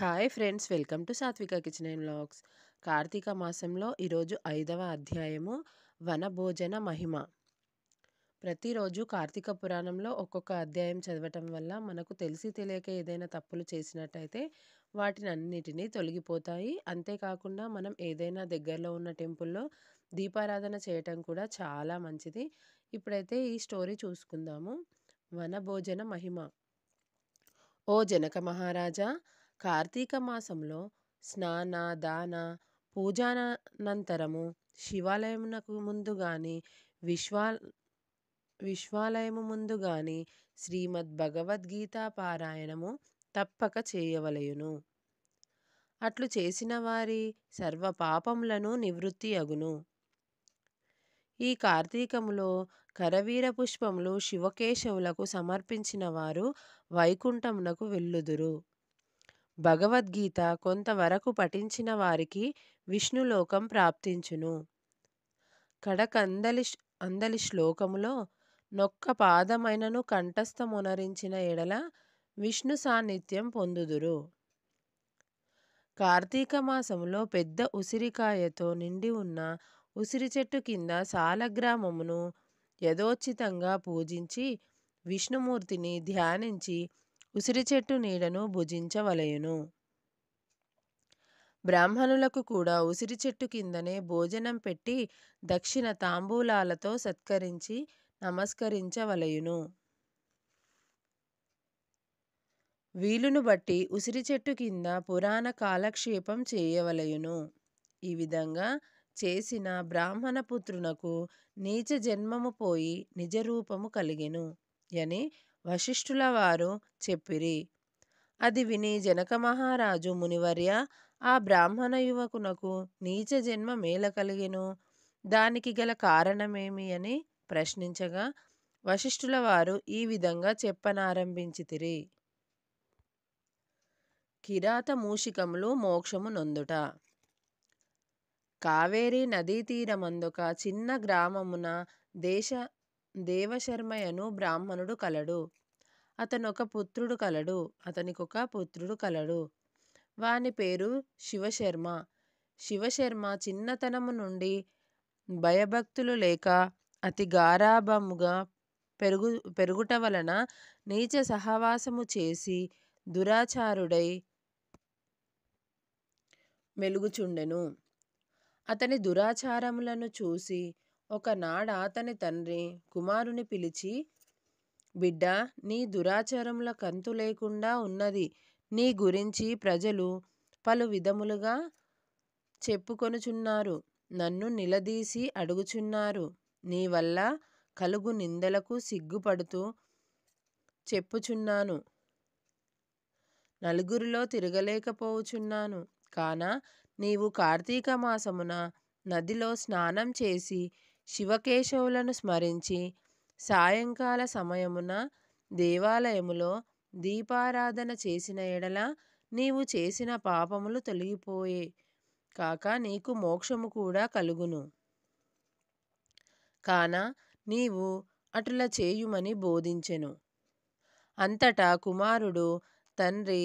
hi friends welcome to Satvika kitchen and blogs కార్తీక మాసంలో ఈరోజు ఐదవ అధ్యాయము వనభోజన మహిమ ప్రతిరోజు కార్తీక పురాణంలో ఒక్కొక్క అధ్యాయం చదవటం వల్ల మనకు తెలిసి తెలియక ఏదైనా తప్పులు చేసినట్టయితే వాటిని అన్నిటినీ తొలగిపోతాయి అంతేకాకుండా మనం ఏదైనా దగ్గరలో ఉన్న టెంపుల్లో దీపారాధన చేయటం కూడా చాలా మంచిది ఇప్పుడైతే ఈ స్టోరీ చూసుకుందాము వనభోజన మహిమ ఓ జనక మహారాజా కార్తీక మాసంలో స్నాన దాన పూజానంతరము శివాలయమునకు ముందు గాని విశ్వా విశ్వాలయము ముందు గాని శ్రీమద్ భగవద్గీత పారాయణము తప్పక చేయవలయును అట్లు చేసిన వారి సర్వ పాపములను నివృత్తి అగును ఈ కార్తీకములో కరవీర పుష్పములు శివకేశవులకు సమర్పించిన వారు వైకుంఠమునకు వెళ్ళుదురు భగవద్గీత కొంతవరకు పఠించిన వారికి విష్ణులోకం ప్రాప్తించును కడకందలి అందలి శ్లోకములో నొక్క పాదమైనను కంఠస్థమునరించిన ఎడల విష్ణు సాన్నిధ్యం పొందుదురు కార్తీక మాసములో పెద్ద ఉసిరికాయతో నిండి ఉన్న ఉసిరి చెట్టు కింద సాలగ్రామమును యథోచితంగా పూజించి విష్ణుమూర్తిని ధ్యానించి ఉసిరి చెట్టు నీడను భుజించవలయును బ్రాహ్మణులకు కూడా ఉసిరి చెట్టు కిందనే భోజనం పెట్టి దక్షిణ తాంబూలాలతో సత్కరించి నమస్కరించవలయును వీలును బట్టి ఉసిరి చెట్టు కింద పురాణ కాలక్షేపం చేయవలయును ఈ విధంగా చేసిన బ్రాహ్మణ పుత్రునకు నీచ జన్మము పోయి నిజరూపము కలిగెను అని వశిష్ఠుల వారు చెప్పిరి అది విని జనక మహారాజు మునివర్య ఆ బ్రాహ్మణ యువకునకు నీచ జన్మ మేల కలిగెను దానికి గల కారణమేమి అని ప్రశ్నించగా వశిష్ఠుల వారు ఈ విధంగా చెప్పనారంభించితిరి కిరాత మూషికములు మోక్షము నొందుట కావేరీ నదీ తీరమందుక చిన్న గ్రామమున దేశ దేవశర్మయను బ్రాహ్మణుడు కలడు అతనొక పుత్రుడు కలడు అతనికొక పుత్రుడు కలడు వాని పేరు శివశర్మ శివశర్మ చిన్నతనము నుండి భయభక్తులు లేక అతి గారాభముగా పెరుగు పెరుగుట వలన నీచ సహవాసము చేసి దురాచారుడై మెలుగుచుండెను అతని దురాచారములను చూసి ఒకనాడు అతని తండ్రి కుమారుని పిలిచి బిడ్డా నీ దురాచారముల కంతు లేకుండా ఉన్నది నీ గురించి ప్రజలు పలు విధములుగా చెప్పుకొనుచున్నారు నన్ను నిలదీసి అడుగుచున్నారు నీ వల్ల కలుగు నిందలకు సిగ్గుపడుతూ చెప్పుచున్నాను నలుగురిలో తిరగలేకపోవచున్నాను కాన నీవు కార్తీక మాసమున నదిలో స్నానం చేసి శివకేశవులను స్మరించి సాయంకాల సమయమున దేవాలయములో దీపారాధన చేసిన ఎడల నీవు చేసిన పాపములు తొలగిపోయే కాక నీకు మోక్షము కూడా కలుగును కాన నీవు అటుల చేయుమని బోధించెను అంతటా కుమారుడు తండ్రి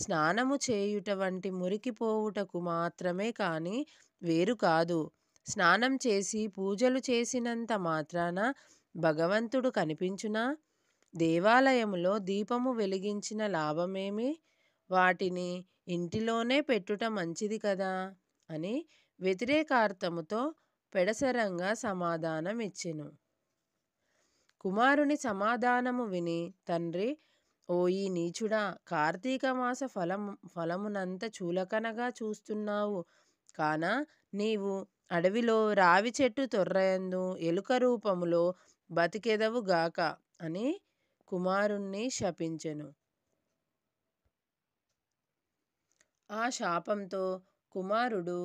స్నానము చేయుట వంటి మురికిపోవుటకు మాత్రమే కాని వేరు కాదు స్నానం చేసి పూజలు చేసినంత మాత్రాన భగవంతుడు కనిపించునా దేవాలయంలో దీపము వెలిగించిన లాభమేమి వాటిని ఇంటిలోనే పెట్టుట మంచిది కదా అని వ్యతిరేకార్థముతో పెడసరంగా సమాధానం ఇచ్చెను కుమారుని సమాధానము విని తండ్రి ఓ ఈ నీచుడా కార్తీక మాస ఫలము ఫలమునంత చూలకనగా చూస్తున్నావు కాన నీవు అడవిలో రావి చెట్టు తొర్రయందు ఎలుక రూపములో బతికెదవుగాక అని కుమారుణ్ణి శపించెను ఆ శాపంతో కుమారుడు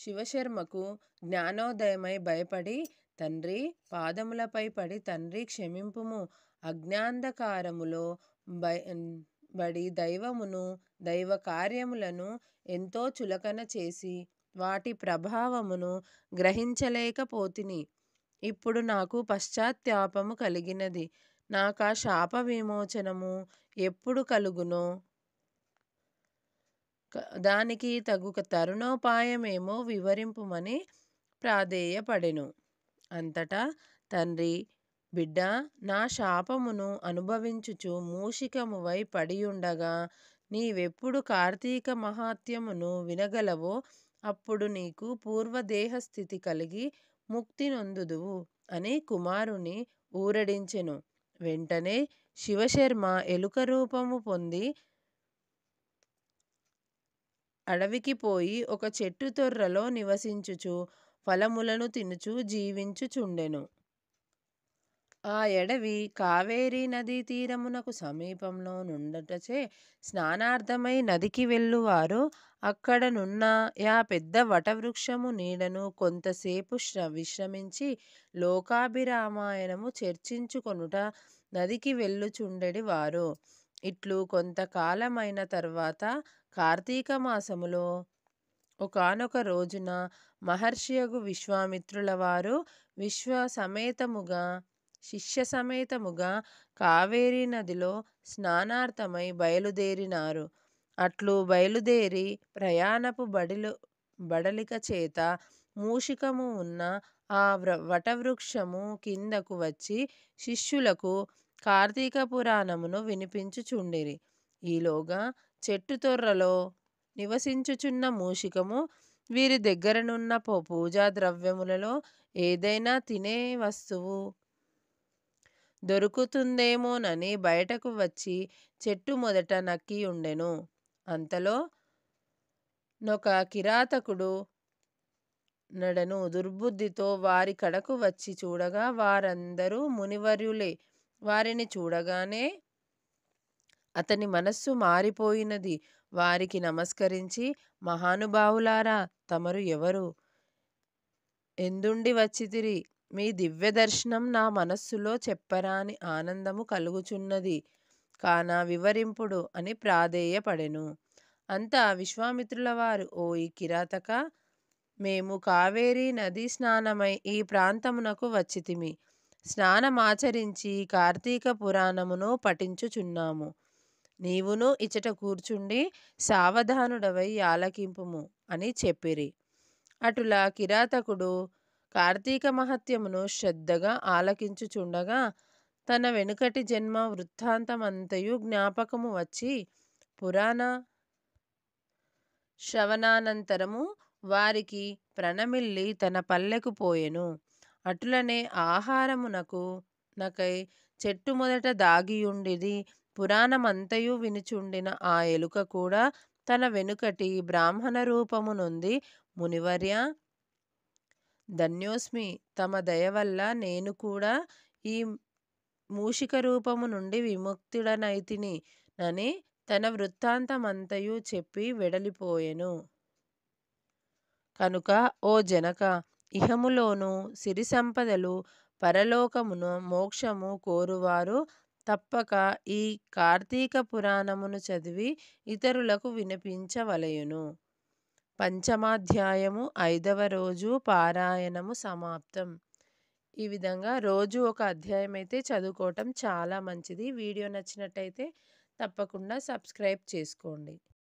శివశర్మకు జ్ఞానోదయమై భయపడి తండ్రి పాదములపై పడి తండ్రి క్షమింపుము అజ్ఞాంధకారములో బడి దైవమును దైవ కార్యములను ఎంతో చులకన చేసి వాటి ప్రభావమును గ్రహించలేకపోతిని ఇప్పుడు నాకు పశ్చాత్తాపము కలిగినది నాకు ఆ శాప విమోచనము ఎప్పుడు కలుగునో దానికి తగు తరుణోపాయమేమో వివరింపుమని ప్రాధేయపడెను అంతటా తండ్రి బిడ్డ నా శాపమును అనుభవించుచు మూషికమువై పడియుండగా నీవెప్పుడు కార్తీక మహాత్యమును వినగలవో అప్పుడు నీకు పూర్వదేహస్థితి కలిగి ముక్తి నొందుదువు అని కుమారుని ఊరడించెను వెంటనే శివశర్మ ఎలుక రూపము పొంది అడవికి పోయి ఒక చెట్టు తొర్రలో నివసించుచు ఫలములను తినుచు జీవించుచుండెను ఆ ఎడవి కావేరీ నదీ తీరమునకు సమీపంలో నుండటచే స్నానార్థమై నదికి వెళ్ళువారు అక్కడ నున్న యా పెద్ద వటవృక్షము నీడను కొంతసేపు శ్ర విశ్రమించి లోకాభిరామాయణము చర్చించుకొనుట నదికి వెళ్ళుచుండెడి వారు ఇట్లు కొంతకాలమైన తర్వాత కార్తీక మాసములో ఒకనొక రోజున మహర్షియగు విశ్వామిత్రుల వారు విశ్వసమేతముగా శిష్య సమేతముగా కావేరీ నదిలో స్నానార్థమై బయలుదేరినారు అట్లు బయలుదేరి ప్రయాణపు బడిలు బడలిక చేత మూషికము ఉన్న ఆ వటవృక్షము కిందకు వచ్చి శిష్యులకు కార్తీక పురాణమును వినిపించుచుండిరి ఈలోగా చెట్టు తొర్రలో నివసించుచున్న మూషికము వీరి దగ్గరనున్న పూజా ద్రవ్యములలో ఏదైనా తినే వస్తువు దొరుకుతుందేమోనని బయటకు వచ్చి చెట్టు మొదట నక్కి ఉండెను అంతలో నొక కిరాతకుడు నడను దుర్బుద్ధితో వారి కడకు వచ్చి చూడగా వారందరూ మునివర్యులే వారిని చూడగానే అతని మనస్సు మారిపోయినది వారికి నమస్కరించి మహానుభావులారా తమరు ఎవరు ఎందుండి వచ్చితిరి మీ దివ్య దర్శనం నా మనస్సులో చెప్పరాని ఆనందము కలుగుచున్నది కాన వివరింపుడు అని ప్రాధేయపడెను అంతా విశ్వామిత్రుల వారు ఓ ఈ కిరాతక మేము కావేరీ నదీ స్నానమై ఈ ప్రాంతమునకు వచ్చితిమి స్నానమాచరించి కార్తీక పురాణమును పఠించుచున్నాము నీవును ఇచట కూర్చుండి సావధానుడవై ఆలకింపుము అని చెప్పిరి అటులా కిరాతకుడు కార్తీక మహత్యమును శ్రద్ధగా ఆలకించుచుండగా తన వెనుకటి జన్మ వృత్తాంతమంతయు జ్ఞాపకము వచ్చి పురాణ శ్రవణానంతరము వారికి ప్రణమిల్లి తన పల్లెకు పోయెను అటులనే ఆహారమునకు నకై చెట్టు మొదట దాగియుండిది పురాణమంతయు వినుచుండిన ఆ ఎలుక కూడా తన వెనుకటి బ్రాహ్మణ రూపమునుంది మునివర్యా మునివర్య ధన్యోస్మి తమ దయ వల్ల నేను కూడా ఈ మూషిక రూపము నుండి విముక్తుడనైతిని అని తన వృత్తాంతమంతయు చెప్పి వెడలిపోయెను కనుక ఓ జనక ఇహములోను సిరి సంపదలు పరలోకమును మోక్షము కోరువారు తప్పక ఈ కార్తీక పురాణమును చదివి ఇతరులకు వినిపించవలయును పంచమాధ్యాయము ఐదవ రోజు పారాయణము సమాప్తం ఈ విధంగా రోజు ఒక అధ్యాయం అయితే చదువుకోవటం చాలా మంచిది వీడియో నచ్చినట్టయితే తప్పకుండా సబ్స్క్రైబ్ చేసుకోండి